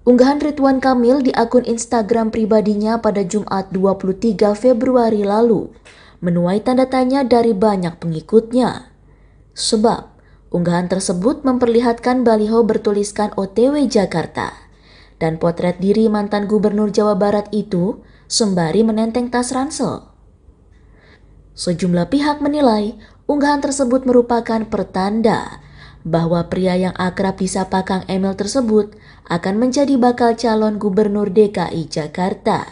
Unggahan Ridwan Kamil di akun Instagram pribadinya pada Jumat 23 Februari lalu menuai tanda tanya dari banyak pengikutnya. Sebab, unggahan tersebut memperlihatkan baliho bertuliskan OTW Jakarta dan potret diri mantan gubernur Jawa Barat itu sembari menenteng tas ransel. Sejumlah pihak menilai unggahan tersebut merupakan pertanda bahwa pria yang akrab disapa Kang Emil tersebut akan menjadi bakal calon gubernur DKI Jakarta.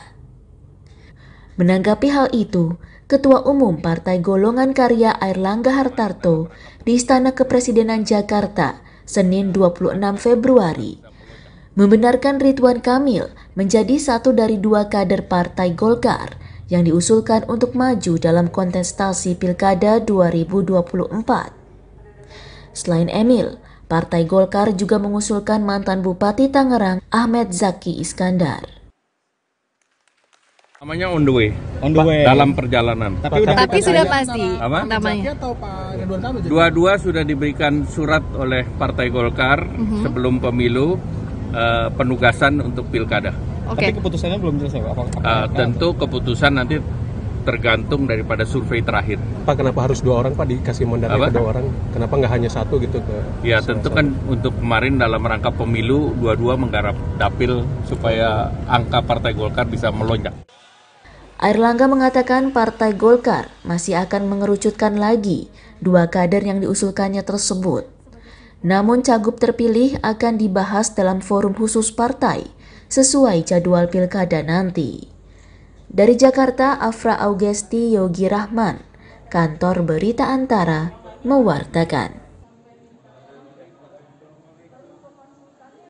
Menanggapi hal itu, Ketua Umum Partai Golongan Karya Airlangga Hartarto di Istana Kepresidenan Jakarta, Senin 26 Februari, membenarkan Ridwan Kamil menjadi satu dari dua kader Partai Golkar yang diusulkan untuk maju dalam kontestasi Pilkada 2024. Selain Emil, Partai Golkar juga mengusulkan mantan Bupati Tangerang Ahmed Zaki Iskandar. Namanya on the way. On the way. Dalam perjalanan. Tapi, udah Tapi sudah pasti apa? namanya. Dua-dua sudah diberikan surat oleh Partai Golkar mm -hmm. sebelum pemilu uh, penugasan untuk pilkada. Okay. Tapi keputusannya belum selesai. uh, tentu keputusan nanti tergantung daripada survei terakhir. Pak, kenapa harus dua orang Pak dikasih mandat dua orang? Kenapa nggak hanya satu gitu? Ke ya tentu kan untuk kemarin dalam rangka pemilu dua-dua menggarap dapil supaya angka Partai Golkar bisa melonjak. Air Langga mengatakan Partai Golkar masih akan mengerucutkan lagi dua kader yang diusulkannya tersebut. Namun cagup terpilih akan dibahas dalam forum khusus partai sesuai jadwal pilkada nanti. Dari Jakarta, Afra Augusti Yogi Rahman, Kantor Berita Antara, mewartakan.